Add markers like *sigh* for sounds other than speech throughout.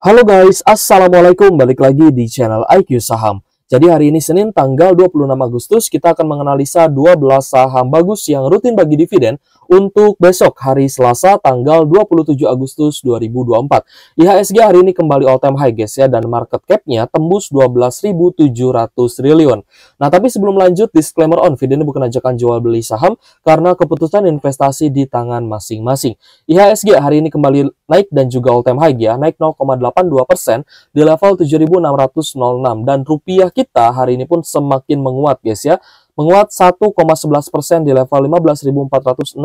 Halo guys, Assalamualaikum balik lagi di channel IQ Saham jadi hari ini Senin tanggal 26 Agustus kita akan menganalisa 12 saham bagus yang rutin bagi dividen untuk besok hari Selasa tanggal 27 Agustus 2024. IHSG hari ini kembali all time high guys ya dan market cap-nya tembus 12.700 triliun. Nah tapi sebelum lanjut disclaimer on video ini bukan ajakan jual beli saham karena keputusan investasi di tangan masing-masing. IHSG hari ini kembali naik dan juga all time high ya naik 0,82% di level 7.606 dan rupiah kita hari ini pun semakin menguat guys ya. Menguat 1,11% di level 15.464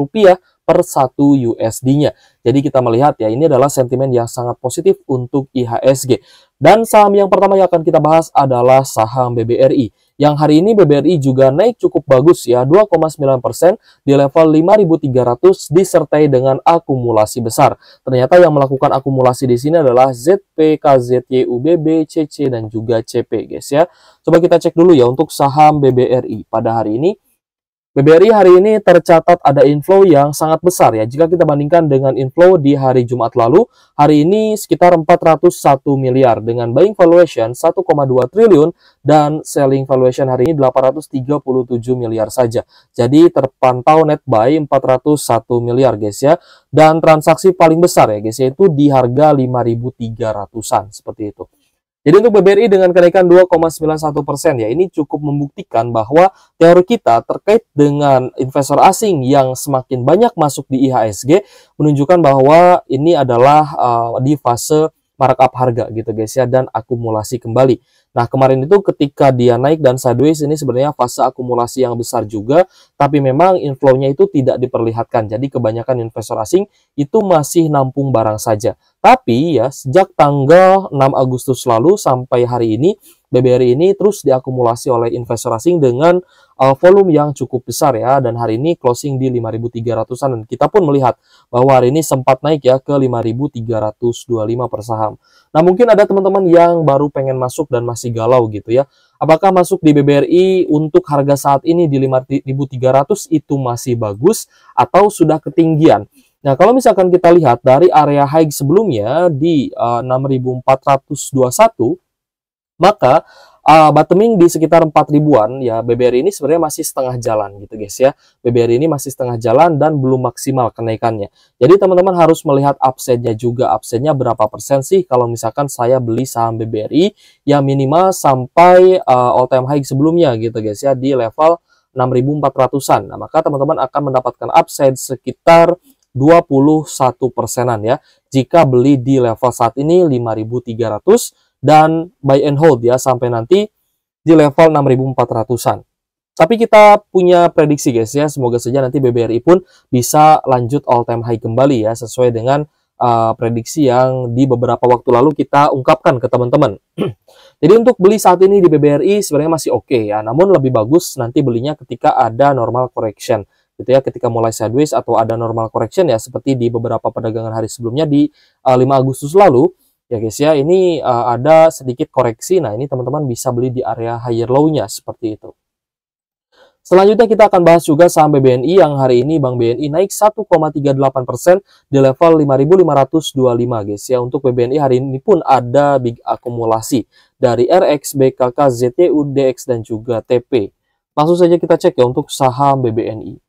rupiah per 1 USD-nya. Jadi kita melihat ya ini adalah sentimen yang sangat positif untuk IHSG. Dan saham yang pertama yang akan kita bahas adalah saham BBRI yang hari ini BBRI juga naik cukup bagus ya 2,9% di level 5300 disertai dengan akumulasi besar. Ternyata yang melakukan akumulasi di sini adalah ZP, KZY, UBB, CC dan juga CP guys ya. Coba kita cek dulu ya untuk saham BBRI pada hari ini BBRI hari ini tercatat ada inflow yang sangat besar ya jika kita bandingkan dengan inflow di hari Jumat lalu. Hari ini sekitar 401 miliar dengan buying valuation 1,2 triliun dan selling valuation hari ini 837 miliar saja. Jadi terpantau net buy 401 miliar guys ya dan transaksi paling besar ya guys yaitu di harga 5.300-an seperti itu. Jadi untuk BBRI dengan kenaikan 2,91 persen ya ini cukup membuktikan bahwa teori kita terkait dengan investor asing yang semakin banyak masuk di IHSG menunjukkan bahwa ini adalah uh, di fase markup harga gitu guys ya dan akumulasi kembali. Nah, kemarin itu ketika dia naik dan sideways ini sebenarnya fase akumulasi yang besar juga, tapi memang inflow itu tidak diperlihatkan. Jadi kebanyakan investor asing itu masih nampung barang saja. Tapi ya sejak tanggal 6 Agustus lalu sampai hari ini BBRI ini terus diakumulasi oleh investor asing dengan uh, volume yang cukup besar ya dan hari ini closing di 5.300an dan kita pun melihat bahwa hari ini sempat naik ya ke 5.325 per saham. Nah, mungkin ada teman-teman yang baru pengen masuk dan masih galau gitu ya. Apakah masuk di BBRI untuk harga saat ini di 5.300 itu masih bagus atau sudah ketinggian? Nah, kalau misalkan kita lihat dari area high sebelumnya di eh, uh, 6421 maka uh, bottoming di sekitar empat ribuan, ya BBR ini sebenarnya masih setengah jalan gitu guys ya. BBR ini masih setengah jalan dan belum maksimal kenaikannya. Jadi teman-teman harus melihat absennya juga. Absennya berapa persen sih kalau misalkan saya beli saham BBRI ya minimal sampai uh, ah, all time high sebelumnya gitu guys ya di level 6.400-an. Nah, maka teman-teman akan mendapatkan upside sekitar 21 persenan ya. Jika beli di level saat ini 5.300 dan buy and hold ya sampai nanti di level 6400-an. Tapi kita punya prediksi guys ya, semoga saja nanti BBRI pun bisa lanjut all time high kembali ya sesuai dengan uh, prediksi yang di beberapa waktu lalu kita ungkapkan ke teman-teman. *clears throat* Jadi untuk beli saat ini di BBRI sebenarnya masih oke okay ya, namun lebih bagus nanti belinya ketika ada normal correction gitu ya ketika mulai sideways atau ada normal correction ya seperti di beberapa perdagangan hari sebelumnya di uh, 5 Agustus lalu ya guys ya ini uh, ada sedikit koreksi nah ini teman-teman bisa beli di area higher low-nya seperti itu Selanjutnya kita akan bahas juga saham BBNI yang hari ini Bank BNI naik 1,38% di level 5.525 guys ya. Untuk BBNI hari ini pun ada big akumulasi dari RX, BKK, ZTU, DX dan juga TP. Langsung saja kita cek ya untuk saham BBNI.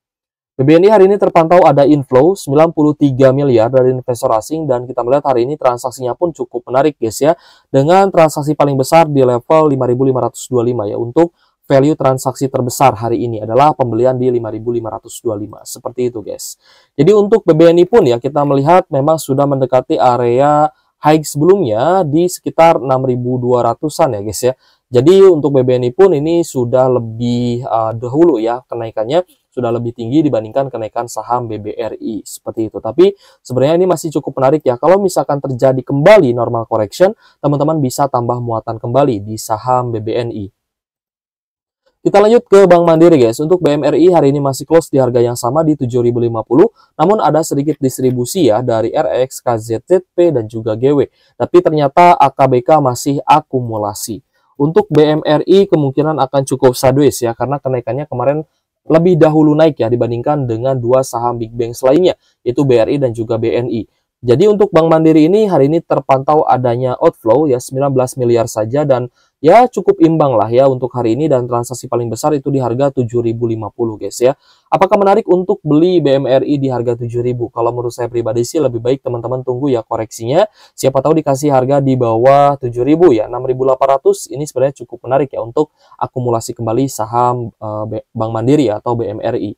BBNI hari ini terpantau ada inflow 93 miliar dari investor asing dan kita melihat hari ini transaksinya pun cukup menarik guys ya dengan transaksi paling besar di level 5525 ya untuk value transaksi terbesar hari ini adalah pembelian di 5525 seperti itu guys. Jadi untuk BBNI pun ya kita melihat memang sudah mendekati area high sebelumnya di sekitar 6200-an ya guys ya. Jadi untuk BBNI pun ini sudah lebih uh, dahulu ya kenaikannya sudah lebih tinggi dibandingkan kenaikan saham BBRI seperti itu. Tapi sebenarnya ini masih cukup menarik ya. Kalau misalkan terjadi kembali normal correction, teman-teman bisa tambah muatan kembali di saham BBNI. Kita lanjut ke Bank Mandiri guys. Untuk BMRI hari ini masih close di harga yang sama di 7.050, namun ada sedikit distribusi ya dari RX, KZZP dan juga GW. Tapi ternyata AKBK masih akumulasi. Untuk BMRI kemungkinan akan cukup sideways ya karena kenaikannya kemarin lebih dahulu naik ya dibandingkan dengan dua saham big bank lainnya yaitu BRI dan juga BNI. Jadi untuk Bank Mandiri ini hari ini terpantau adanya outflow ya 19 miliar saja dan ya cukup imbang lah ya untuk hari ini dan transaksi paling besar itu di harga 7.050 guys ya. Apakah menarik untuk beli BMRI di harga 7.000? Kalau menurut saya pribadi sih lebih baik teman-teman tunggu ya koreksinya. Siapa tahu dikasih harga di bawah 7.000 ya 6.800 ini sebenarnya cukup menarik ya untuk akumulasi kembali saham uh, Bank Mandiri ya, atau BMRI.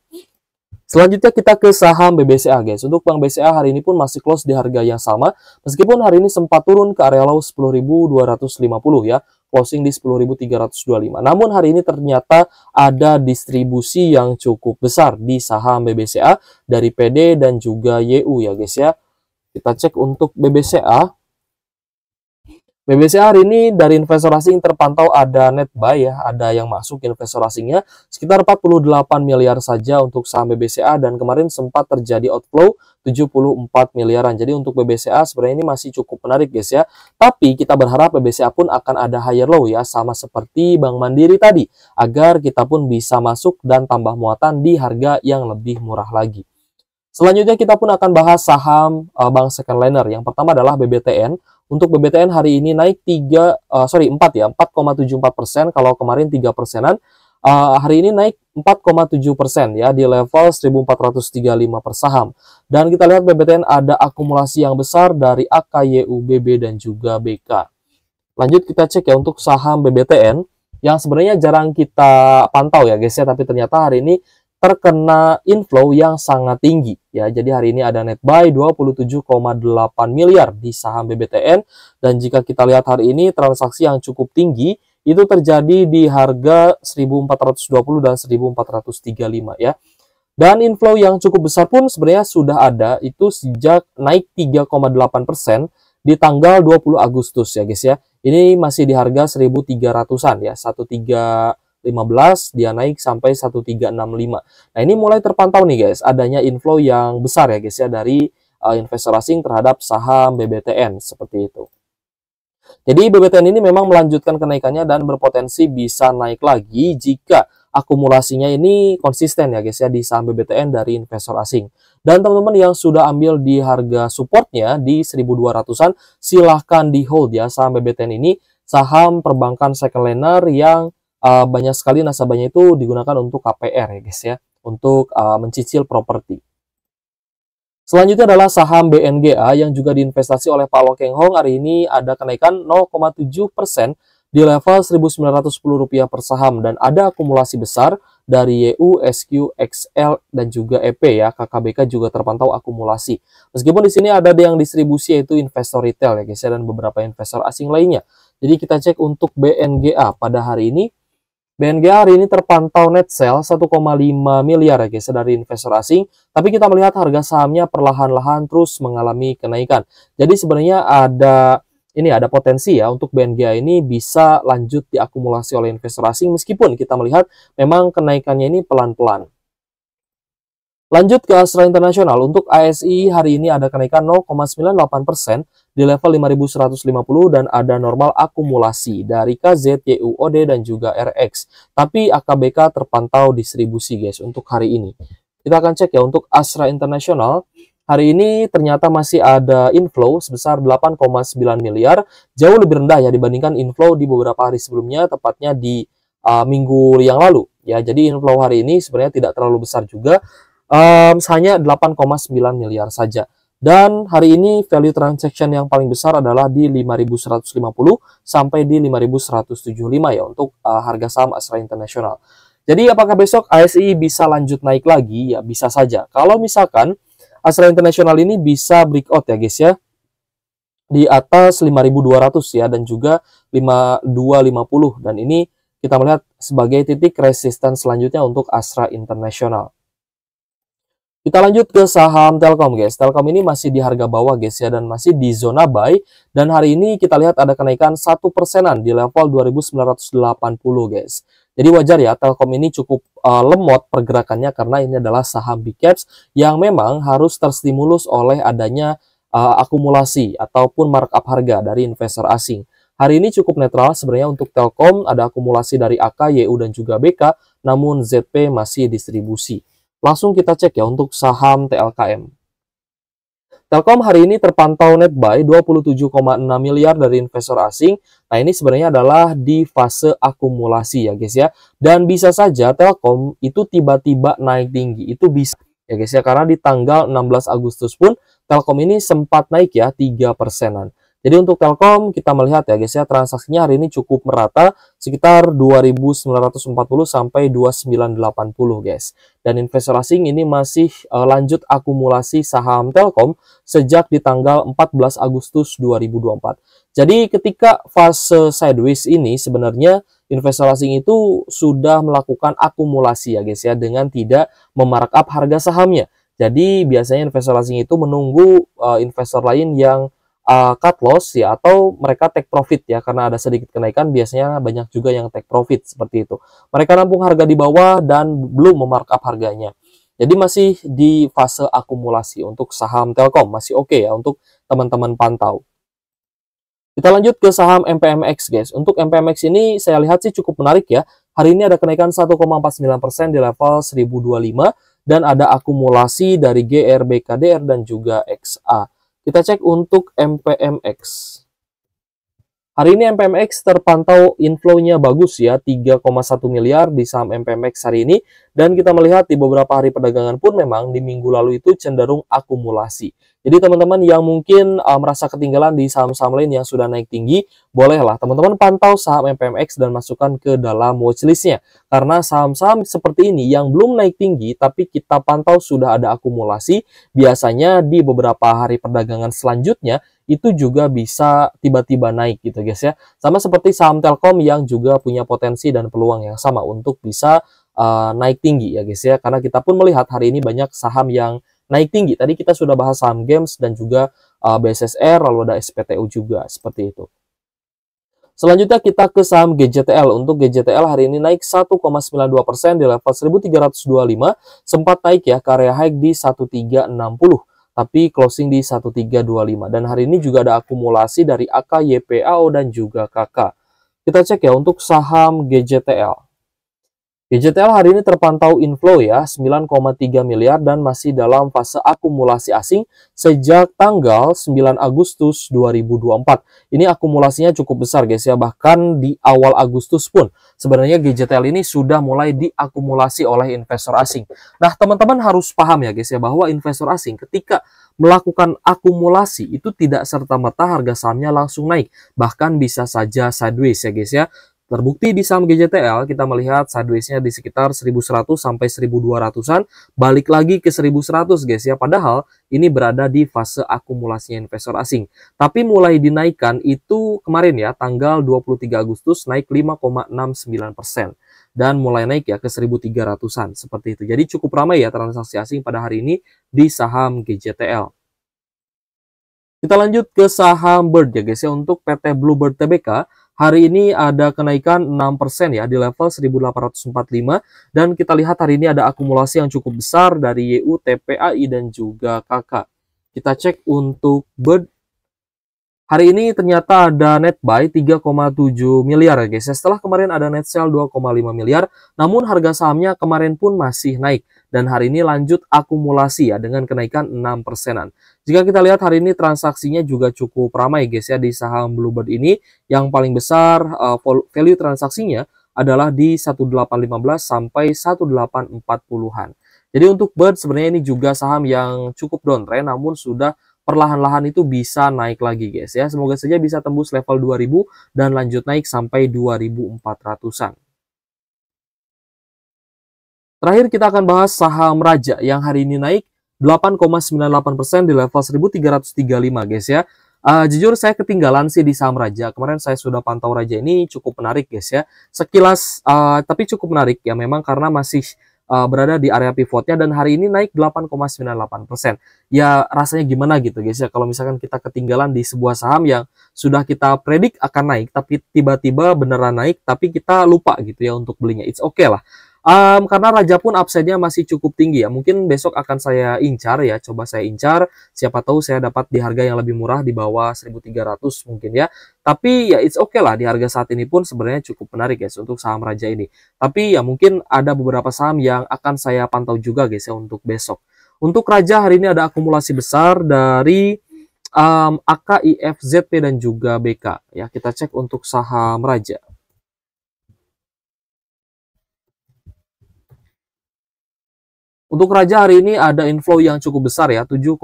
Selanjutnya kita ke saham BBCA guys. Untuk Bank BCA hari ini pun masih close di harga yang sama meskipun hari ini sempat turun ke area low 10.250 ya closing di 10.325. Namun hari ini ternyata ada distribusi yang cukup besar di saham BBCA dari PD dan juga YU ya guys ya. Kita cek untuk BBCA. BBCA hari ini dari investor asing terpantau ada net buy ya, ada yang masuk investor asingnya sekitar 48 miliar saja untuk saham BBCA dan kemarin sempat terjadi outflow 74 miliaran. Jadi untuk BBCA sebenarnya ini masih cukup menarik guys ya. Tapi kita berharap BBCA pun akan ada higher low ya sama seperti Bank Mandiri tadi agar kita pun bisa masuk dan tambah muatan di harga yang lebih murah lagi. Selanjutnya kita pun akan bahas saham uh, bank second liner. Yang pertama adalah BBTN. Untuk BBTN hari ini naik 3 uh, eh, sorry 4 ya, 4,74% kalau kemarin 3 persenan uh, hari ini naik 4,7 persen ya di level 1435 per saham. Dan kita lihat BBTN ada akumulasi yang besar dari AKYU, BB, dan juga BK. Lanjut kita cek ya untuk saham BBTN yang sebenarnya jarang kita pantau ya guys ya, tapi ternyata hari ini terkena inflow yang sangat tinggi ya. Jadi hari ini ada net buy 27,8 miliar di saham BBTN dan jika kita lihat hari ini transaksi yang cukup tinggi itu terjadi di harga 1420 dan 1435 ya. Dan inflow yang cukup besar pun sebenarnya sudah ada itu sejak naik 3,8% di tanggal 20 Agustus ya guys ya. Ini masih di harga 1300-an ya, 1315 dia naik sampai 1365. Nah, ini mulai terpantau nih guys, adanya inflow yang besar ya guys ya dari eh, investor asing terhadap saham BBTN seperti itu. Jadi BBTN ini memang melanjutkan kenaikannya dan berpotensi bisa naik lagi jika akumulasinya ini konsisten ya guys ya di saham BBTN dari investor asing. Dan teman-teman yang sudah ambil di harga supportnya di 1200-an silahkan di hold ya saham BBTN ini saham perbankan second liner yang uh, banyak sekali nasabahnya itu digunakan untuk KPR ya guys ya untuk uh, mencicil properti. Selanjutnya adalah saham BNGA yang juga diinvestasi oleh Pak Keng Hong. Hari ini ada kenaikan 0,7 persen di level Rp1.910 per saham dan ada akumulasi besar dari YU, SQ, XL, dan juga EP ya. KKBK juga terpantau akumulasi. Meskipun di sini ada yang distribusi yaitu investor retail ya guys ya, dan beberapa investor asing lainnya. Jadi kita cek untuk BNGA pada hari ini BNG hari ini terpantau net sell 1,5 miliar ya guys dari investor asing, tapi kita melihat harga sahamnya perlahan-lahan terus mengalami kenaikan. Jadi sebenarnya ada ini ada potensi ya untuk BNGA ini bisa lanjut diakumulasi oleh investor asing meskipun kita melihat memang kenaikannya ini pelan-pelan. Lanjut ke Astra Internasional, untuk ASI hari ini ada kenaikan 0,98% di level 5150 dan ada normal akumulasi dari KZ, YUOD, dan juga RX. Tapi AKBK terpantau distribusi guys untuk hari ini. Kita akan cek ya untuk Astra Internasional. Hari ini ternyata masih ada inflow sebesar 8,9 miliar, jauh lebih rendah ya dibandingkan inflow di beberapa hari sebelumnya, tepatnya di uh, minggu yang lalu. Ya, jadi inflow hari ini sebenarnya tidak terlalu besar juga, um, hanya 8,9 miliar saja. Dan hari ini value transaction yang paling besar adalah di 5.150 sampai di 5.175 ya untuk uh, harga saham Astra Internasional. Jadi apakah besok ASI bisa lanjut naik lagi? Ya bisa saja. Kalau misalkan Astra Internasional ini bisa breakout ya guys ya di atas 5.200 ya dan juga 5250 dan ini kita melihat sebagai titik resisten selanjutnya untuk Astra Internasional. Kita lanjut ke saham Telkom guys. Telkom ini masih di harga bawah guys ya dan masih di zona buy dan hari ini kita lihat ada kenaikan satu persenan di level 2980 guys. Jadi wajar ya Telkom ini cukup uh, lemot pergerakannya karena ini adalah saham big caps yang memang harus terstimulus oleh adanya uh, akumulasi ataupun markup harga dari investor asing. Hari ini cukup netral sebenarnya untuk Telkom, ada akumulasi dari AK, YU, dan juga BK, namun ZP masih distribusi. Langsung kita cek ya untuk saham TLKM. Telkom hari ini terpantau net buy 27,6 miliar dari investor asing. Nah ini sebenarnya adalah di fase akumulasi ya guys ya. Dan bisa saja Telkom itu tiba-tiba naik tinggi. Itu bisa ya guys ya. Karena di tanggal 16 Agustus pun Telkom ini sempat naik ya 3 persenan. Jadi untuk Telkom kita melihat ya guys ya transaksinya hari ini cukup merata sekitar 2940 sampai 2980 guys. Dan investor asing ini masih uh, lanjut akumulasi saham Telkom sejak di tanggal 14 Agustus 2024. Jadi ketika fase sideways ini sebenarnya investor asing itu sudah melakukan akumulasi ya guys ya dengan tidak memarkup harga sahamnya. Jadi biasanya investor asing itu menunggu uh, investor lain yang uh, cut loss ya atau mereka take profit ya karena ada sedikit kenaikan biasanya banyak juga yang take profit seperti itu. Mereka nampung harga di bawah dan belum memarkup harganya. Jadi masih di fase akumulasi untuk saham Telkom masih oke okay ya untuk teman-teman pantau. Kita lanjut ke saham MPMX guys. Untuk MPMX ini saya lihat sih cukup menarik ya. Hari ini ada kenaikan 1,49% di level 1025 dan ada akumulasi dari GR, BKDR, dan juga XA. Kita cek untuk MPMX. Hari ini MPMX terpantau inflownya bagus ya, 3,1 miliar di saham MPMX hari ini. Dan kita melihat di beberapa hari perdagangan pun memang di minggu lalu itu cenderung akumulasi. Jadi teman-teman yang mungkin uh, merasa ketinggalan di saham-saham lain yang sudah naik tinggi, bolehlah teman-teman pantau saham MPMX dan masukkan ke dalam watchlistnya. Karena saham-saham seperti ini yang belum naik tinggi tapi kita pantau sudah ada akumulasi, biasanya di beberapa hari perdagangan selanjutnya itu juga bisa tiba-tiba naik gitu guys ya. Sama seperti saham Telkom yang juga punya potensi dan peluang yang sama untuk bisa uh, naik tinggi ya guys ya. Karena kita pun melihat hari ini banyak saham yang naik tinggi. Tadi kita sudah bahas saham Games dan juga uh, eh, BSSR lalu ada SPTU juga seperti itu. Selanjutnya kita ke saham GJTL. Untuk GJTL hari ini naik 1,92% di level 1325, sempat naik ya karya area high di 1360 tapi closing di 1325 dan hari ini juga ada akumulasi dari AK, YPAO dan juga KK. Kita cek ya untuk saham GJTL. DJTL hari ini terpantau inflow ya 9,3 miliar dan masih dalam fase akumulasi asing sejak tanggal 9 Agustus 2024. Ini akumulasinya cukup besar guys ya bahkan di awal Agustus pun sebenarnya GJTL ini sudah mulai diakumulasi oleh investor asing. Nah teman-teman harus paham ya guys ya bahwa investor asing ketika melakukan akumulasi itu tidak serta-merta harga sahamnya langsung naik bahkan bisa saja sideways ya guys ya Terbukti di saham GJTL kita melihat sideways-nya di sekitar 1100 sampai 1200-an, balik lagi ke 1100 guys ya. Padahal ini berada di fase akumulasi investor asing. Tapi mulai dinaikkan itu kemarin ya tanggal 23 Agustus naik 5,69% dan mulai naik ya ke 1300-an seperti itu. Jadi cukup ramai ya transaksi asing pada hari ini di saham GJTL. Kita lanjut ke saham Bird ya guys ya untuk PT Bluebird Tbk hari ini ada kenaikan 6% ya di level 1845 dan kita lihat hari ini ada akumulasi yang cukup besar dari YU, TPAI dan juga KK. Kita cek untuk Bird Hari ini ternyata ada net buy 3,7 miliar ya guys. Ya. Setelah kemarin ada net sell 2,5 miliar, namun harga sahamnya kemarin pun masih naik dan hari ini lanjut akumulasi ya dengan kenaikan 6 persenan. Jika kita lihat hari ini transaksinya juga cukup ramai guys ya di saham Bluebird ini yang paling besar eh, value transaksinya adalah di 1815 sampai 1840-an. Jadi untuk Bird sebenarnya ini juga saham yang cukup downtrend namun sudah perlahan-lahan itu bisa naik lagi guys ya. Semoga saja bisa tembus level 2000 dan lanjut naik sampai 2400-an. Terakhir kita akan bahas saham Raja yang hari ini naik 8,98% di level 1335 guys ya. Uh, jujur saya ketinggalan sih di saham Raja. Kemarin saya sudah pantau Raja ini cukup menarik guys ya. Sekilas uh, tapi cukup menarik ya memang karena masih uh, berada di area pivotnya dan hari ini naik 8,98%. Ya rasanya gimana gitu guys ya kalau misalkan kita ketinggalan di sebuah saham yang sudah kita predik akan naik tapi tiba-tiba beneran naik tapi kita lupa gitu ya untuk belinya. It's okay lah. Um, karena Raja pun absennya masih cukup tinggi ya. Mungkin besok akan saya incar ya. Coba saya incar. Siapa tahu saya dapat di harga yang lebih murah di bawah 1.300 mungkin ya. Tapi ya it's okay lah di harga saat ini pun sebenarnya cukup menarik guys ya, untuk saham Raja ini. Tapi ya mungkin ada beberapa saham yang akan saya pantau juga guys ya untuk besok. Untuk Raja hari ini ada akumulasi besar dari um, AK, dan juga BK. Ya kita cek untuk saham Raja. Untuk Raja hari ini ada inflow yang cukup besar ya, 7,6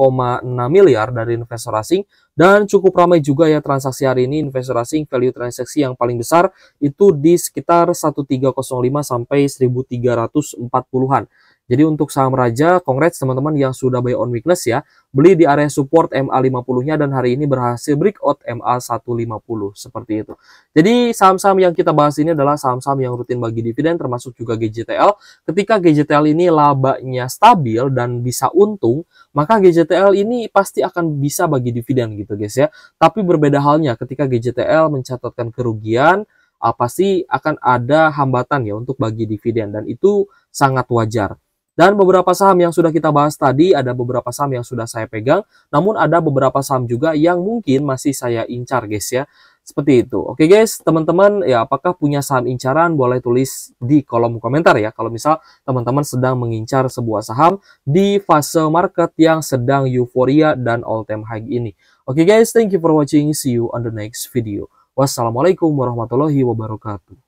miliar dari investor asing dan cukup ramai juga ya transaksi hari ini investor asing value transaksi yang paling besar itu di sekitar 1305 sampai 1340-an. Jadi untuk saham Raja, Kongres teman-teman yang sudah buy on weakness ya. Beli di area support MA50-nya dan hari ini berhasil break out MA150 seperti itu. Jadi saham-saham yang kita bahas ini adalah saham-saham yang rutin bagi dividen termasuk juga GJTL. Ketika GJTL ini labanya stabil dan bisa untung, maka GJTL ini pasti akan bisa bagi dividen gitu guys ya. Tapi berbeda halnya ketika GJTL mencatatkan kerugian, ah, pasti akan ada hambatan ya untuk bagi dividen dan itu sangat wajar. Dan beberapa saham yang sudah kita bahas tadi, ada beberapa saham yang sudah saya pegang, namun ada beberapa saham juga yang mungkin masih saya incar guys ya. Seperti itu. Oke guys, teman-teman ya apakah punya saham incaran? Boleh tulis di kolom komentar ya. Kalau misal teman-teman sedang mengincar sebuah saham di fase market yang sedang euforia dan all time high ini. Oke guys, thank you for watching. See you on the next video. Wassalamualaikum warahmatullahi wabarakatuh.